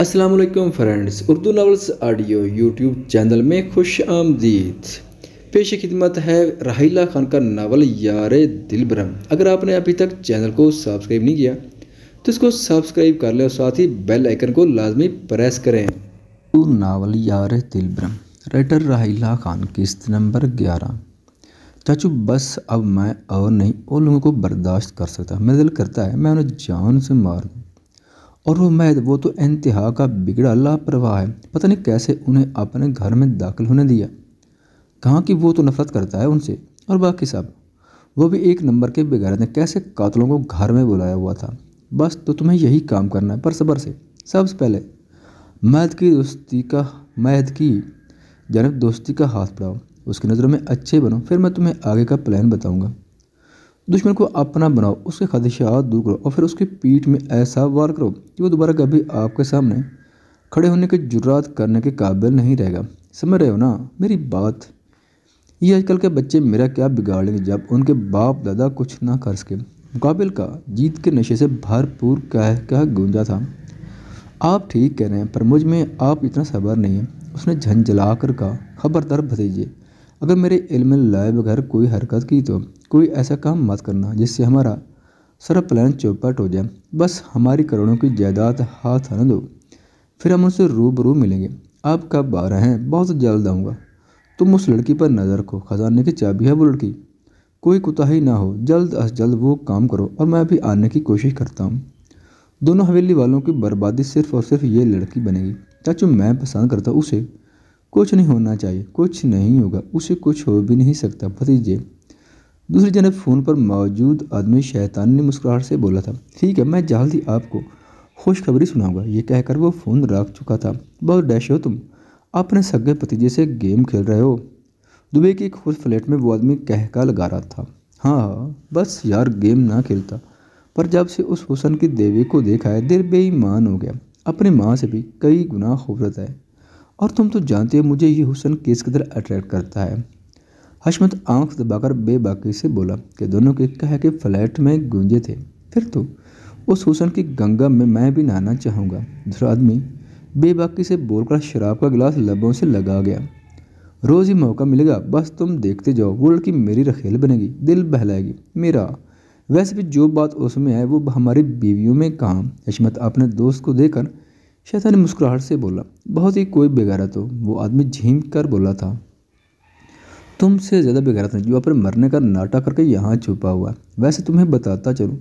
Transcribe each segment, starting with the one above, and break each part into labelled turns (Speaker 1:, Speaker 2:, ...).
Speaker 1: Aslam friends Urdu novels audio YouTube channel में खुश आमदीद पेश खिदमत है राहिला खान का नावल यार दिलबरम अगर आपने अभी तक चैनल को सब्सक्राइब नहीं किया तो इसको सब्सक्राइब कर लें और साथ ही बेल आइकन को लाजमी प्रेस करें उर्दू नावल यार दिलबरम राइटर राहिला खान किस्त नंबर ग्यारह चाचू बस अब मैं और नहीं और लोगों को बर्दाश्त कर सकता मेरा दिल करता है मैं उन्हें जान से मार दूँ और वो मैद वो तो इंतहा का बिगड़ा लापरवाह है पता नहीं कैसे उन्हें अपने घर में दाखिल होने दिया कहाँ कि वो तो नफरत करता है उनसे और बाकी सब वो भी एक नंबर के बगैर ने कैसे कातलों को घर में बुलाया हुआ था बस तो तुम्हें यही काम करना है पर सबर से सबसे पहले मैद की दोस्ती का मैद की जानब दोस्ती का हाथ पड़ाओ उसकी नज़रों में अच्छे बनो फिर मैं तुम्हें आगे का प्लान बताऊँगा दुश्मन को अपना बनाओ उसके खदशात दूर करो और फिर उसकी पीठ में ऐसा वार करो कि वो दोबारा कभी आपके सामने खड़े होने की जुर्रात करने के काबिल नहीं रहेगा समझ रहे हो ना मेरी बात ये आजकल के बच्चे मेरा क्या बिगाड़ेंगे जब उनके बाप दादा कुछ ना कर सके मुकाबिल का जीत के नशे से भरपूर कह कह गूंजा था आप ठीक कह रहे हैं पर मुझ में आप इतना सबर नहीं है उसने झंझला कर कहा खबरदार भतीजे अगर मेरे इल्म लाए बगैर कोई हरकत की तो कोई ऐसा काम मत करना जिससे हमारा सारा प्लान चौपट हो जाए बस हमारी करोड़ों की जायदाद हाथ आने दो फिर हम उनसे रूबरू मिलेंगे आप कब आ रहे हैं बहुत जल्द आऊँगा तुम उस लड़की पर नज़र रखो खजाने की चाबी है वो लड़की कोई कोताही ना हो जल्द अज जल्द वो काम करो और मैं अभी आने की कोशिश करता हूँ दोनों हवेली वालों की बर्बादी सिर्फ और सिर्फ ये लड़की बनेगी चाचू मैं पसंद करता उसे कुछ नहीं होना चाहिए कुछ नहीं होगा उसे कुछ हो भी नहीं सकता भतीजे दूसरी जनब फ़ोन पर मौजूद आदमी शैतान ने मुस्कुराहट से बोला था ठीक है मैं जल्द ही आपको खुशखबरी सुनाऊंगा ये कहकर वो फ़ोन रख चुका था बहुत डैश हो तुम अपने सगे भतीजे से गेम खेल रहे हो दुबई की एक खुश फ्लैट में वो आदमी कहका लगा रहा था हाँ हाँ बस यार गेम ना खेलता पर जब से उस हुसन की देवी को देखा है दिल बेईमान हो गया अपनी माँ से भी कई गुना खूबसूरत है और तुम तो जानते हो मुझे ये हुसन किस कदर अट्रैक्ट करता है हशमत आंख दबाकर बेबाकी से बोला कि दोनों के कह के फ्लैट में गूंजे थे फिर तो उस हुसन की गंगा में मैं भी नहाना चाहूँगा दूसरा आदमी बेबाकी से बोलकर शराब का गिलास लबों से लगा गया रोज़ ही मौका मिलेगा बस तुम देखते जाओ वो लड़की मेरी रखेल बनेगी दिल बहलाएगी मेरा वैसे भी जो बात उसमें है वो हमारी बीवियों में काम हशमत अपने दोस्त को देकर शैतानी मुस्कुराहट से बोला बहुत ही कोई बेगैरत हो वो आदमी झीम कर बोला था तुमसे ज़्यादा बेगैरत है जो अपने मरने का नाटक करके यहाँ छुपा हुआ है वैसे तुम्हें बताता चलूँ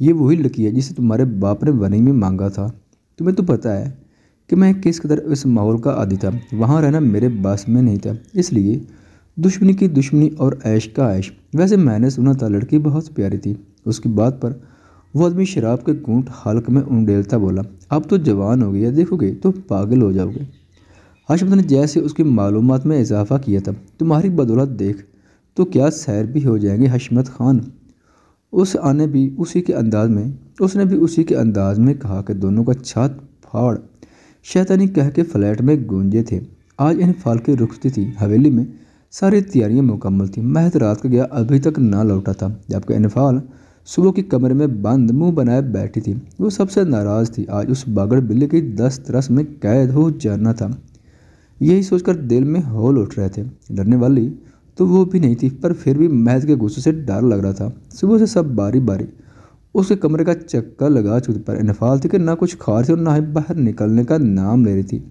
Speaker 1: ये वही लड़की है जिसे तुम्हारे बाप ने वनी में मांगा था तुम्हें तो पता है कि मैं किस कदर इस माहौल का आदि था वहाँ रहना मेरे बस में नहीं था इसलिए दुश्मनी की दुश्मनी और ऐश का ऐश वैसे मैंने सुना था लड़की बहुत प्यारी थी उसकी बात पर वो आदमी शराब के कूट हल्क में उंडेलता बोला अब तो जवान हो गया देखोगे तो पागल हो जाओगे हर्षवर्धन ने जैसे उसकी मालूम में इजाफ़ा किया था तुम्हारी बदौलत देख तो क्या सैर भी हो जाएंगे हशमत खान उस आने भी उसी के अंदाज में उसने भी उसी के अंदाज में कहा कि दोनों का छात फाड़ शैतानी कह के फ्लैट में गूंजे थे आज इन फाल की रुकती थी हवेली में सारी तैयारियां मुकम्मल थी महत रात का गया अभी तक ना लौटा था जबकि इनफाल सुबह के कमरे में बंद मुंह बनाए बैठी थी वो सबसे नाराज़ थी आज उस बागड़ बिल्ली की दस्तरस में कैद हो जाना था यही सोचकर दिल में होल उठ रहे थे डरने वाली तो वो भी नहीं थी पर फिर भी महज के गुस्से से डर लग रहा था सुबह से सब बारी बारी उसके कमरे का चक्कर लगा चुकी पर इनफाल थी कि ना कुछ खा रही थी और ना ही बाहर निकलने का नाम ले रही थी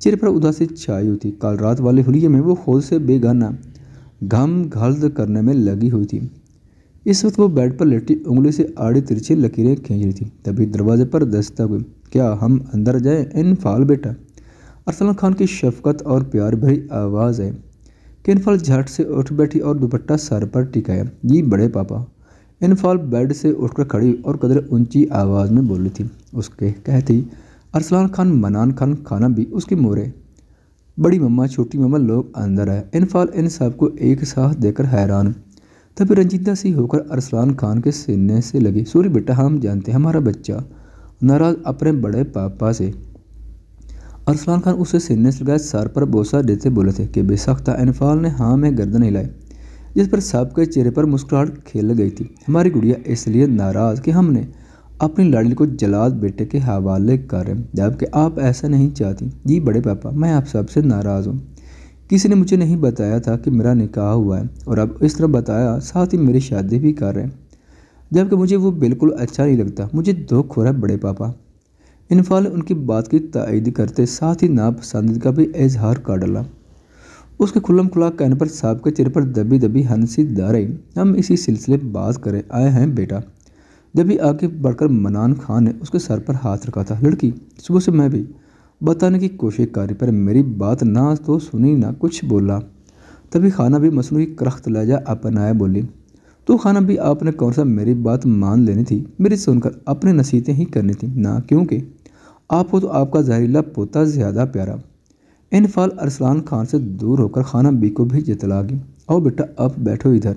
Speaker 1: चेहरे पर उदासी छाई हुई थी कल रात वाले हुए में वो खुद से बेगाना घम घल करने में लगी हुई थी इस वक्त वो बेड पर लेटी उंगली से आड़ी तिरछी लकीरें खींच रही थी तभी दरवाजे पर दस्तक हुई क्या हम अंदर जाएं इन फाल बेटा अरसलान खान की शफकत और प्यार भरी आवाज़ है किनफाल झट से उठ बैठी और दुपट्टा सर पर टिकाया जी बड़े पापा इनफाल बेड से उठकर खड़ी और कदर ऊंची आवाज़ में बोली थी उसके कहती अरसलान खान मनान खान खाना भी उसके मोरे बड़ी मम्मा छोटी मम्मा लोग अंदर आए इनफाल इन को एक साथ देकर हैरान तभी रंजीदा सी होकर अरसलान खान के सीने से लगी सूर्य बेटा हम जानते हमारा बच्चा नाराज अपने बड़े पापा से अरसलान खान उसे सिरने से लगाए सर पर बोसा देते बोले थे कि बेसख्ता अनफाल ने हाँ में गर्दन हिलाई जिस पर साहब के चेहरे पर मुस्कुराहट खेल गई थी हमारी गुड़िया इसलिए नाराज़ कि हमने अपनी लाडली को जलाद बेटे के हवाले कर जबकि आप ऐसा नहीं चाहती जी बड़े पापा मैं आप सबसे नाराज़ हूँ किसी ने मुझे नहीं बताया था कि मेरा निकाह हुआ है और अब इस तरह बताया साथ ही मेरी शादी भी कर रहे हैं जबकि मुझे वो बिल्कुल अच्छा नहीं लगता मुझे दुख हो रहा है बड़े पापा इनफाल उनकी बात की तयद करते साथ ही नापसंदगी का भी इजहार कर डाला उसके खुलम खुला कहने पर साहब के चेहरे पर दबी दबी हंसी दारे हम इसी सिलसिले बात करें आए हैं बेटा जब ही आगे बढ़कर मनान खान ने उसके सर पर हाथ रखा था लड़की सुबह से मैं भी बताने की कोशिश करी पर मेरी बात ना तो सुनी ना कुछ बोला तभी खाना भी मसनू करख्त जा अपनाया बोली तो खाना भी आपने कौन सा मेरी बात मान लेनी थी मेरी सुनकर अपने नसीहतें ही करनी थी ना क्योंकि आप हो तो आपका जहरीला पोता ज़्यादा प्यारा इन फाल अरसलान खान से दूर होकर खाना बी को भी जतला गई और बेटा अब बैठो इधर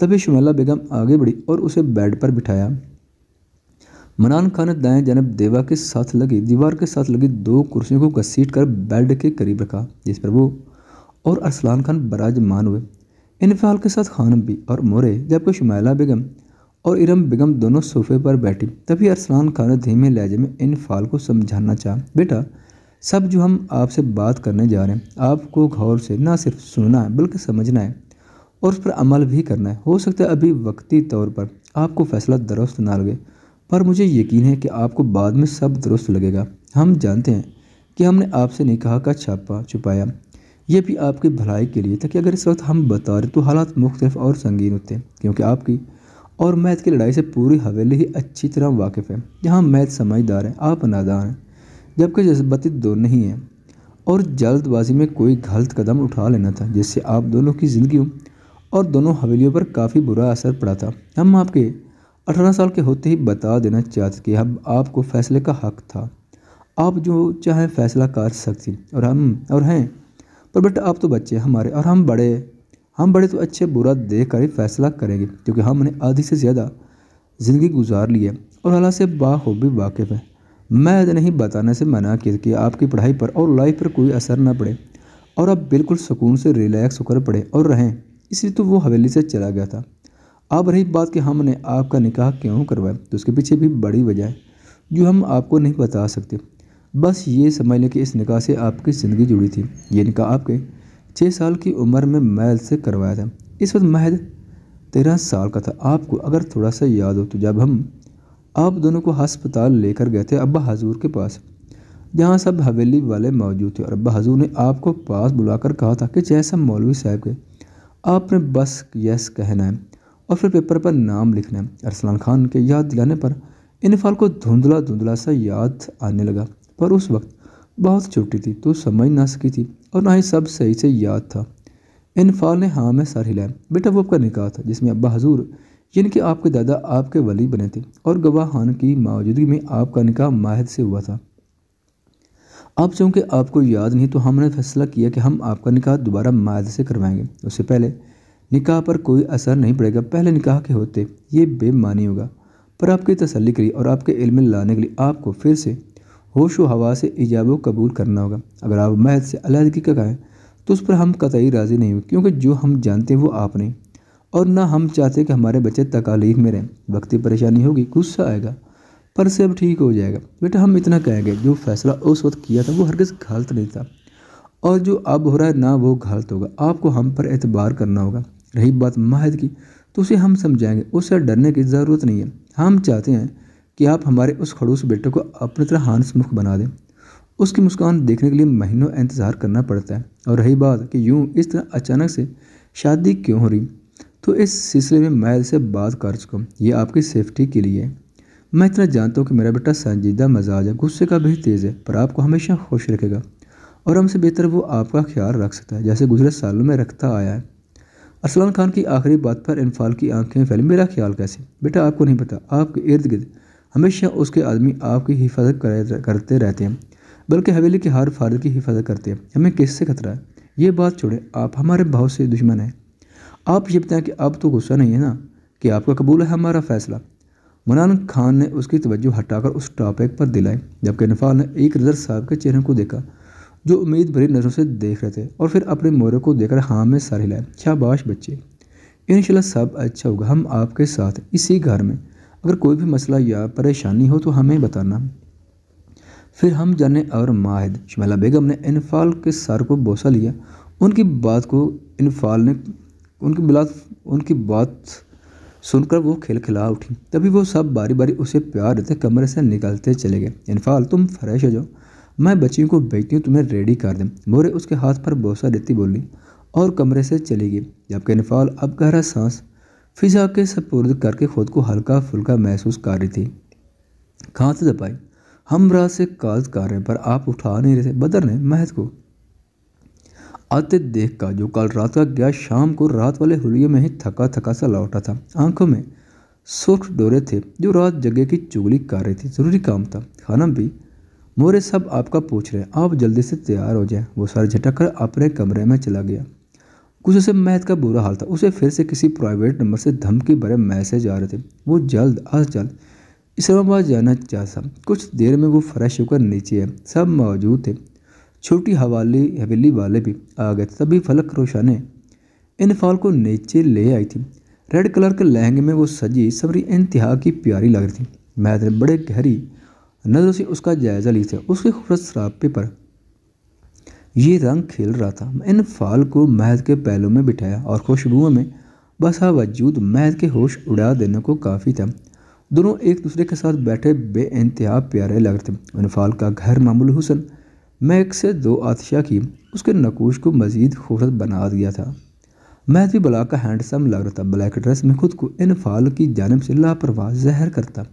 Speaker 1: तभी शुमेला बेगम आगे बढ़ी और उसे बेड पर बिठाया मनान खान ने दाएं जनब देवा के साथ लगी दीवार के साथ लगी दो कुर्सियों को घसीट कर बेड के करीब रखा जिस पर वो और अरसलान खान बराजमान हुए इनफाल के साथ खान भी और मोरे जबकि शुमैला बेगम और इरम बेगम दोनों सोफे पर बैठी तभी अरसलान खान ने धीमे लहजे में फाल को समझाना चाह बेटा सब जो हम आपसे बात करने जा रहे हैं आपको गौर से ना सिर्फ सुनना है बल्कि समझना है और उस पर अमल भी करना है हो सकता है अभी वक्ती तौर पर आपको फ़ैसला दुरुस्त ना लगे पर मुझे यकीन है कि आपको बाद में सब दुरुस्त लगेगा हम जानते हैं कि हमने आपसे निकाह का छापा छुपाया ये भी आपकी भलाई के लिए था कि अगर इस वक्त हम बता रहे तो हालात मुख्तफ और संगीन होते हैं क्योंकि आपकी और मैथ की लड़ाई से पूरी हवेली ही अच्छी तरह वाकिफ़ है यहाँ मैथ समझदार है आप नादार हैं जबकि जज्बाती दो नहीं हैं और जल्दबाजी में कोई गलत कदम उठा लेना था जिससे आप दोनों की ज़िंदगी और दोनों हवेलियों पर काफ़ी बुरा असर पड़ा था हम आपके अठारह साल के होते ही बता देना चाहते कि हम आपको फ़ैसले का हक था आप जो चाहें फ़ैसला कर सकती और हम और हैं पर बट आप तो बच्चे हमारे और हम बड़े हम बड़े तो अच्छे बुरा देख कर ही फैसला करेंगे क्योंकि हमने आधी से ज़्यादा ज़िंदगी गुजार ली है और हालात से बाखूबी वाकिफ़ है मैं तो नहीं बताने से मना किया कि आपकी पढ़ाई पर और लाइफ पर कोई असर ना पड़े और आप बिल्कुल सुकून से रिलैक्स होकर पड़े और रहें इसलिए तो वो हवेली से चला गया था अब रही बात कि हमने आपका निकाह क्यों करवाया तो उसके पीछे भी बड़ी वजह है जो हम आपको नहीं बता सकते बस ये समझ लें कि इस निकाह से आपकी ज़िंदगी जुड़ी थी ये निकाह आपके छः साल की उम्र में मैल से करवाया था इस वक्त महज तेरह साल का था आपको अगर थोड़ा सा याद हो तो जब हम आप दोनों को हस्पताल लेकर गए थे अब्बा हजूर के पास जहाँ सब हवेली वाले मौजूद थे और अब्बा हजूर ने आपको पास बुलाकर कहा था कि जैसा मौलवी साहब के आपने बस यस कहना है और फिर पेपर पर नाम लिखना है अरसलान खान के याद दिलाने पर इन फाल को धुंधला धुंधला सा याद आने लगा पर उस वक्त बहुत छोटी थी तो समझ ना सकी थी और ना ही सब सही से याद था इनफाल ने हाँ में सर हिलाया बेटा वो आपका निकाह था जिसमें अब्बा हजूर यानी कि आपके दादा आपके वली बने थे और गवाह खान की मौजूदगी में आपका निकाह माहिद से हुआ था अब चूँकि आपको याद नहीं तो हमने फैसला किया कि हम आपका निकाह दोबारा माहिद से करवाएंगे उससे पहले निकाह पर कोई असर नहीं पड़ेगा पहले निकाह के होते ये बेमानी होगा पर आपकी तसली के लिए और आपके इल्म लाने के लिए आपको फिर से होश व हवा से ईजाब कबूल करना होगा अगर आप महद से अलहदगी का कहें तो उस पर हम कतई राज़ी नहीं हुए क्योंकि जो हम जानते हैं वो आप नहीं और ना हम चाहते कि हमारे बच्चे तकालीफ में रहें वक्ती परेशानी होगी गुस्सा आएगा पर सब ठीक हो जाएगा बेटा हम इतना कहेंगे जो फैसला उस वक्त किया था वो हरगज़ गलत नहीं था और जो अब हो रहा है ना वो गलत होगा आपको हम पर एतबार करना होगा रही बात महद की तो उसे हम समझाएंगे उससे डरने की ज़रूरत नहीं है हम चाहते हैं कि आप हमारे उस खड़ूस बेटे को अपनी तरह मुख बना दें उसकी मुस्कान देखने के लिए महीनों इंतज़ार करना पड़ता है और रही बात कि यूँ इस तरह अचानक से शादी क्यों हो रही तो इस सिलसिले में मैं से बात कर चुका हूँ ये आपकी सेफ्टी के लिए है मैं इतना जानता हूँ कि मेरा बेटा संजीदा मजाज है गुस्से का भी तेज़ है पर आपको हमेशा खुश रखेगा और हमसे बेहतर वो आपका ख्याल रख सकता है जैसे गुजरे सालों में रखता आया है अरसलान खान की आखिरी बात पर इनफाल की आंखें फैली मेरा ख्याल कैसे बेटा आपको नहीं पता आपके इर्द गिर्द हमेशा उसके आदमी आपकी हिफाजत करते रहते हैं बल्कि हवेली के हर फर्द की हिफाजत करते हैं हमें किससे खतरा है ये बात छोड़े आप हमारे बहुत से दुश्मन हैं आप ये बताएं कि आप तो गुस्सा नहीं है ना कि आपका कबूल है हमारा फैसला मनान खान ने उसकी तवज्जो हटाकर उस टॉपिक पर दिलाई जबकि नफाल ने एक रजर साहब के चेहरे को देखा जो उम्मीद भरी नज़रों से देख रहे थे और फिर अपने मोरे को देखकर हाँ में सर हिलाए शाबाश बच्चे इन सब अच्छा होगा हम आपके साथ इसी घर में अगर कोई भी मसला या परेशानी हो तो हमें बताना फिर हम जाने और माहिद शमला बेगम ने इनफाल के सर को बोसा लिया उनकी बात को इनफाल ने उनकी बात उनकी बात सुनकर वो खेल खिला उठी तभी वो सब बारी बारी उसे प्यार देते कमरे से निकलते चले गए इनफाल तुम फ्रेश हो जाओ मैं बच्चियों को बेचती हूँ तुम्हें रेडी कर दें मोरे उसके हाथ पर बोसा देती बोली और कमरे से चली गई जबकि इनफाल अब गहरा सांस फिजा के सपुर्द करके खुद को हल्का फुल्का महसूस कर रही थी खांस दपाई तो हमरा से काज रहे पर आप उठा नहीं रहे बदर ने महज को आते देख का जो कल रात का गया शाम को रात वाले हुलियों में ही थका थका सा लौटा था आंखों में सुर्ख डोरे थे जो रात जगह की चुगली कर रही थी ज़रूरी काम था खाना भी मोरे सब आपका पूछ रहे आप जल्दी से तैयार हो जाए वो सर झटक कर अपने कमरे में चला गया कुछ उसे मैथ का बुरा हाल था उसे फिर से किसी प्राइवेट नंबर से धमकी भरे मैसेज आ रहे थे वो जल्द अज जल्द इस्लामाबाद जाना चाहता कुछ देर में वो फ्रेश होकर नीचे आए सब मौजूद थे छोटी हवाली हवेली वाले भी आ गए तभी फलक रोशा ने फॉल को नीचे ले आई थी रेड कलर के लहंगे में वो सजी सबरी इंतहा की प्यारी लग रही थी मैथ ने बड़े गहरी नज़रों से उसका जायज़ा लिया था उसके खूबसूरत शराबे पर ये रंग खेल रहा था इन फाल को महद के पैलों में बिठाया और खुशबुओं में बसा वजूद महद के होश उड़ा देने को काफ़ी था दोनों एक दूसरे के साथ बैठे बे इंतहा प्यारे लग रहे थे फाल का घर मामूल हुसन एक से दो आतिशा की उसके नकूश को मज़ीद खूबसूरत बना दिया था महद भी बला का हैंडसम लग रहा था ब्लैक ड्रेस में खुद को इन फाल की जानब से लापरवाह जहर करता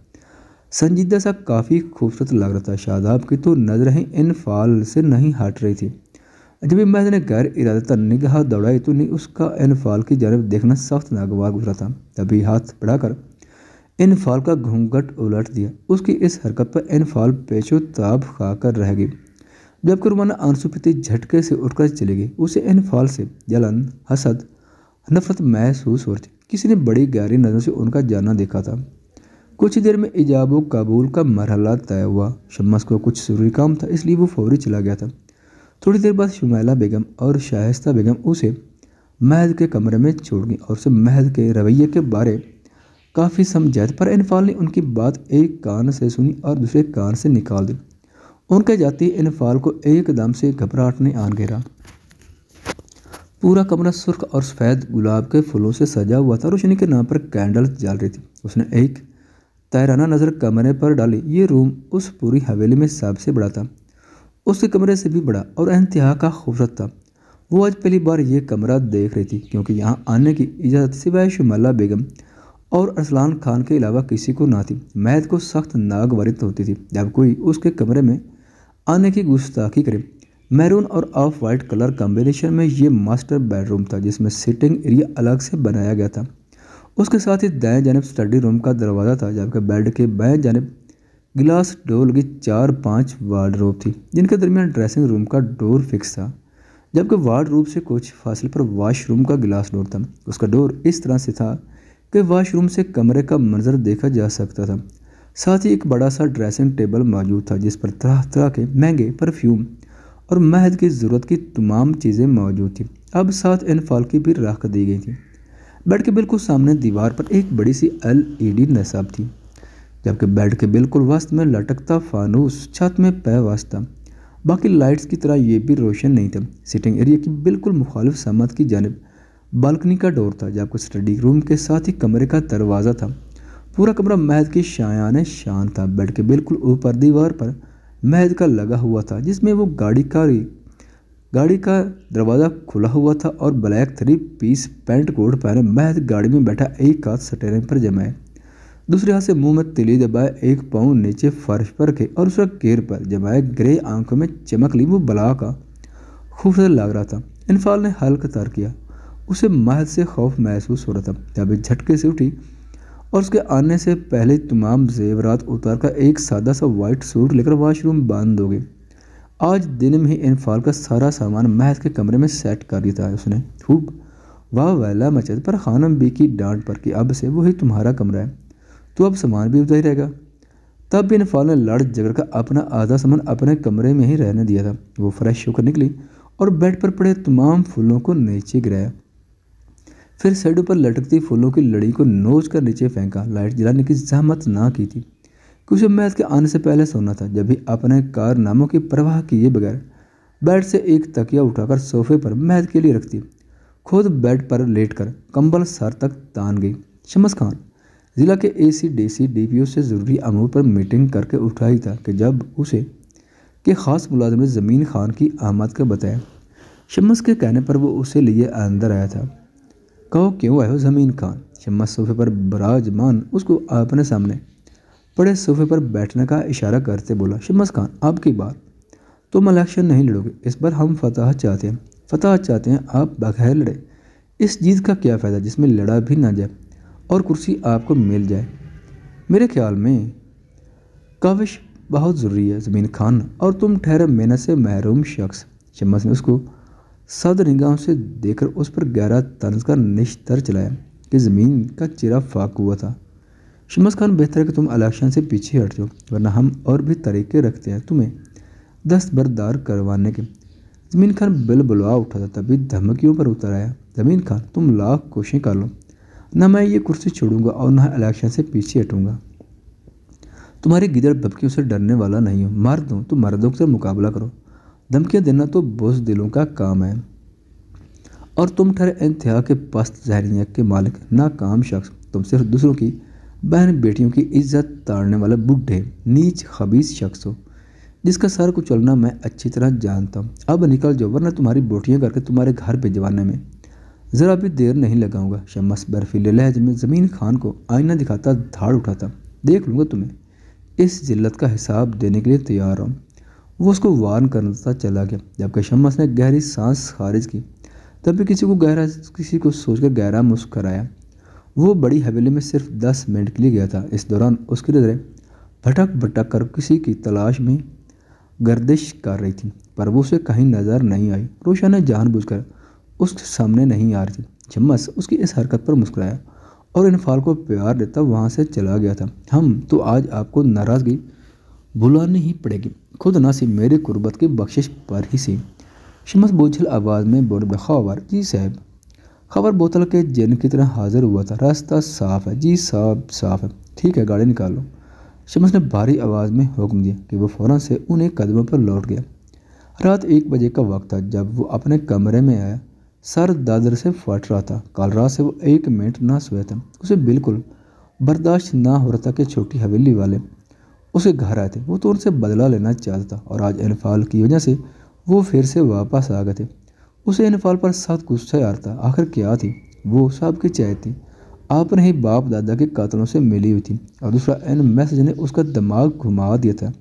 Speaker 1: संजीदा सा काफ़ी खूबसूरत लग रहा था शादाब की तो नजरें इन फाल से नहीं हट रही थी जब इम्बाद ने गैर इरादतन निगाह दौड़ाई तो नहीं उसका इनफाल की जानब देखना सख्त नागवार गुजरा था तभी हाथ बढ़ाकर इनफाल का घूंघट उलट दिया उसकी इस हरकत पर इनफाल पेशो ताब खाकर रह गई जब रुमाना आंसू पीते झटके से उठकर चली गई उसे इनफाल से जलन हसद नफरत महसूस हो रही किसी ने बड़ी गहरी नज़रों से उनका जाना देखा था कुछ देर में इजाब काबूल का मरहला तय हुआ शमस को कुछ ज़रूरी काम था इसलिए वो फौरी चला गया था थोड़ी देर बाद शुमैला बेगम और शाइस्ता बेगम उसे महल के कमरे में छोड़ गई और उसे महल के रवैये के बारे काफ़ी समझाए पर इनफाल ने उनकी बात एक कान से सुनी और दूसरे कान से निकाल दी उनके जाते इनफाल को एकदम से घबराहट ने आन घेरा पूरा कमरा सुर्ख और सफ़ेद गुलाब के फूलों से सजा हुआ था रोशनी के नाम पर कैंडल जल रही थी उसने एक तैराना नज़र कमरे पर डाली ये रूम उस पूरी हवेली में सबसे बड़ा था उसके कमरे से भी बड़ा और इंतहा का खूबसूरत था वो आज पहली बार ये कमरा देख रही थी क्योंकि यहाँ आने की इजाज़त सिवाय शुमला बेगम और अरसलान खान के अलावा किसी को ना थी महद को सख्त नागवारित होती थी जब कोई उसके कमरे में आने की गुस्ताखी करे मैरून और ऑफ वाइट कलर कॉम्बिनेशन में ये मास्टर बेडरूम था जिसमें सिटिंग एरिया अलग से बनाया गया था उसके साथ ही दाएं जानब स्टडी रूम का दरवाज़ा था जबकि बेड के बाएं जानब गिलास डोर लगी चार पांच रूप थी जिनके दरमियान ड्रेसिंग रूम का डोर फिक्स था जबकि वार्ड रूप से कुछ फासले पर वाशरूम का गिलास डोर था उसका डोर इस तरह से था कि वाशरूम से कमरे का मंजर देखा जा सकता था साथ ही एक बड़ा सा ड्रेसिंग टेबल मौजूद था जिस पर तरह तरह के महंगे परफ्यूम और महद की ज़रूरत की तमाम चीज़ें मौजूद थी अब साथ इन फालकी भी रख दी गई थी बेड के बिल्कुल सामने दीवार पर एक बड़ी सी एलईडी नसाब थी जबकि बेड के बिल्कुल वस्त में लटकता फानूस छत में पै वास्ता बाकी लाइट्स की तरह ये भी रोशन नहीं था सिटिंग एरिया की बिल्कुल मुखालिफ समत की जानब बालकनी का डोर था जबकि स्टडी रूम के साथ ही कमरे का दरवाज़ा था पूरा कमरा महद की शायान शान था बेड के बिल्कुल ऊपर दीवार पर महद का लगा हुआ था जिसमें वो गाड़ी का गाड़ी का दरवाज़ा खुला हुआ था और black three piece pant coat पहने महद गाड़ी में बैठा एक हाथ सटेरिंग पर जमाए दूसरे हाथ से मुंह में तिली दबाए एक पाँव नीचे फर्श पर के और उसका केर पर जमाए ग्रे आंखों में चमक ली वो बला का खूबसूरत लग रहा था इनफाल ने हल्क तार किया उसे महज से खौफ महसूस हो रहा था जब एक झटके से उठी और उसके आने से पहले तमाम जेवरात उतार कर एक सादा सा वाइट सूट लेकर वॉशरूम बंद हो गई आज दिन में ही इनफाल का सारा सामान महज के कमरे में सेट कर दिया था उसने खूब वाह वैला मचद पर खानम बी की डांट पर कि अब से वही तुम्हारा कमरा है तो अब सामान भी उतना ही रहेगा तब भी इनफाल ने लड़ झगड़ का अपना आधा सामान अपने कमरे में ही रहने दिया था वो फ्रेश होकर निकली और बेड पर पड़े तमाम फूलों को नीचे गिराया फिर साइडों पर लटकती फूलों की लड़ी को नोच कर नीचे फेंका लाइट जलाने की जहमत ना की थी कुछ मैच के आने से पहले सोना था जब भी अपने कारनामों की परवाह किए बगैर बेड से एक तकिया उठाकर सोफे पर मैच के लिए रखती खुद बेड पर लेट कर कंबल सर तक तान गई शमस खान जिला के A C D C D P O से ज़रूरी अमूर पर मीटिंग करके उठाई था कि जब उसे के ख़ास मुलाजम ने ज़मीन खान की आमद का बताया शमस के कहने पर वो उसे लिए अंदर आया था कहो क्यों आए हो ज़मीन खान शमस सोफे पर बराजमान उसको अपने सामने पड़े सोफे पर बैठने का इशारा करते बोला शमस खान आपकी बात तुम तो इलेक्शन नहीं लड़ोगे इस बार हम फतह चाहते हैं फतह चाहते हैं आप बगैर लड़े इस जीत का क्या फ़ायदा जिसमें लड़ा भी ना जाए और कुर्सी आपको मिल जाए मेरे ख्याल में कविश बहुत ज़रूरी है ज़मीन खान और तुम ठहरे मेहनत से महरूम शख्स चम्मच ने उसको सद निगाहों से देखकर उस पर गहरा तंज का निश्तर चलाया कि ज़मीन का चेहरा फाक हुआ था शमस खान बेहतर है कि तुम इलेक्शन से पीछे हट जाओ वरना हम और भी तरीके रखते हैं तुम्हें दस्तबरदार करवाने के ज़मीन खान बिल बुलवा उठा था तभी धमकियों पर उतर आया ज़मीन खान तुम लाख कोशें कर लो ना मैं ये कुर्सी छोड़ूंगा और ना इलेक्शन से पीछे हटूंगा तुम्हारे गिदड़ बबकी उसे डरने वाला नहीं हो मार दूँ तो मर्दों से मुकाबला करो धमकियाँ देना तो बोझ दिलों का काम है और तुम ठहरे इंतहा के पस्त जहरीत के मालिक ना काम शख्स तुम सिर्फ दूसरों की बहन बेटियों की इज्जत ताड़ने वाले बुढ़े नीच खबीस शख्स हो जिसका सर कुछ चलना मैं अच्छी तरह जानता हूँ अब निकल जाओ वरना तुम्हारी बोटियाँ करके तुम्हारे घर भिजवाने में ज़रा भी देर नहीं लगाऊंगा शमस बर्फीले लहज में ज़मीन खान को आईना दिखाता धाड़ उठाता देख लूँगा तुम्हें इस जिल्लत का हिसाब देने के लिए तैयार हूँ वो उसको वार्न करता चला गया जबकि शमस ने गहरी सांस खारिज की तब भी किसी को गहरा किसी को सोचकर गहरा मुस्कराया वो बड़ी हवेली में सिर्फ दस मिनट के लिए गया था इस दौरान उसकी नज़रें भटक भटक कर किसी की तलाश में गर्दिश कर रही थी पर वो उसे कहीं नज़र नहीं आई रोशा ने जानबूझकर उसके सामने नहीं आ रही थी चम्मच उसकी इस हरकत पर मुस्कुराया और इनफाल को प्यार देता वहाँ से चला गया था हम तो आज आपको नाराज़गी भुलानी ही पड़ेगी खुद ना सी मेरी कुर्बत की बख्शिश पर ही सी शमस बोझल आवाज़ में बोल खबर जी साहब खबर बोतल के जन की तरह हाजिर हुआ था रास्ता साफ है जी साहब साफ है ठीक है गाड़ी निकालो शमस ने भारी आवाज़ में हुक्म दिया कि वह फ़ौरन से उन्हें कदमों पर लौट गया रात एक बजे का वक्त था जब वो अपने कमरे में आया सर दादर से फट रहा था कल रात से वो एक मिनट ना सोया था उसे बिल्कुल बर्दाश्त ना हो रहा था कि छोटी हवेली वाले उसे घर आए थे वो तो उनसे बदला लेना चाहता था और आज इनफाल की वजह से वो फिर से वापस आ गए थे उसे इनफाल पर सख्त गुस्सा आ रहा था आखिर क्या थी वो साहब की चाय थी आपने ही बाप दादा के कातलों से मिली हुई थी और दूसरा इन मैसेज ने उसका दिमाग घुमा दिया था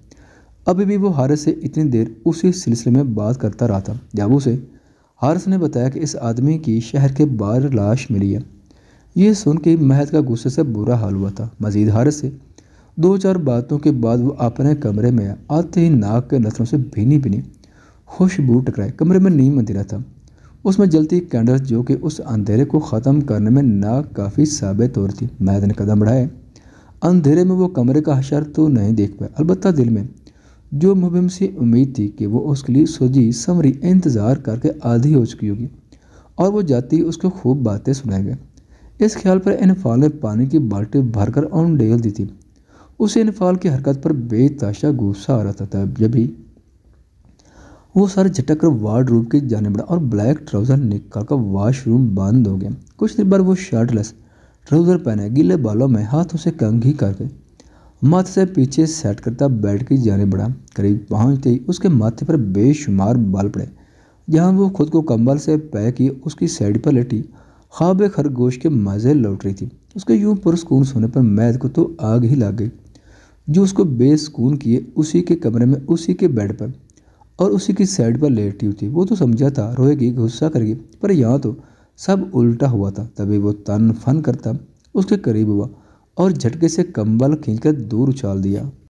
Speaker 1: अभी भी वो हारे से इतनी देर उसी सिलसिले में बात करता रहा था जब उसे हारस ने बताया कि इस आदमी की शहर के बाहर लाश मिली है यह सुन के महद का गुस्से से बुरा हाल हुआ था मजीद हारस से दो चार बातों के बाद वो अपने कमरे में आते ही नाक के नथनों से भीनी भीनी खुशबू टकराए कमरे में नीम अंधेरा था उसमें जलती कैंडल जो कि उस अंधेरे को ख़त्म करने में काफ़ी साबित हो रही थी महद ने कदम बढ़ाए अंधेरे में वो कमरे का हशर तो नहीं देख पाया अलबत्त दिल में जो मुबिम से उम्मीद थी कि वो उसके लिए सोजी समरी इंतज़ार करके आधी हो चुकी होगी और वो जाती उसको खूब बातें सुनाएंगे इस ख्याल पर इनफाल ने पानी की बाल्टी भरकर ऑन डेल दी थी उसे इनफाल की हरकत पर बेताशा गुस्सा आ रहा था जब भी वो सर झटक कर वार्ड रूम की जाने बड़ा और ब्लैक ट्राउज़र निकाल कर वाशरूम बंद हो गया कुछ देर बाद वो शर्टलेस ट्राउज़र पहने गीले बालों में हाथों से कंघी करके माथे से पीछे सेट करता बैठ की जाने बढ़ा करीब पहुंचते ही उसके माथे पर बेशुमार बाल पड़े जहां वो खुद को कंबल से पैक किए उसकी साइड पर लेटी ख्वाब खरगोश के मज़े लौट रही थी उसके यूं पुरस्कून सोने पर मैद को तो आग ही लग गई जो उसको बेसकून किए उसी के कमरे में उसी के बेड पर और उसी की साइड पर लेटी हुई थी वो तो समझा था रोएगी गुस्सा करेगी पर यहाँ तो सब उल्टा हुआ था तभी वो तन फन करता उसके करीब हुआ और झटके से कंबल खींचकर दूर उछाल दिया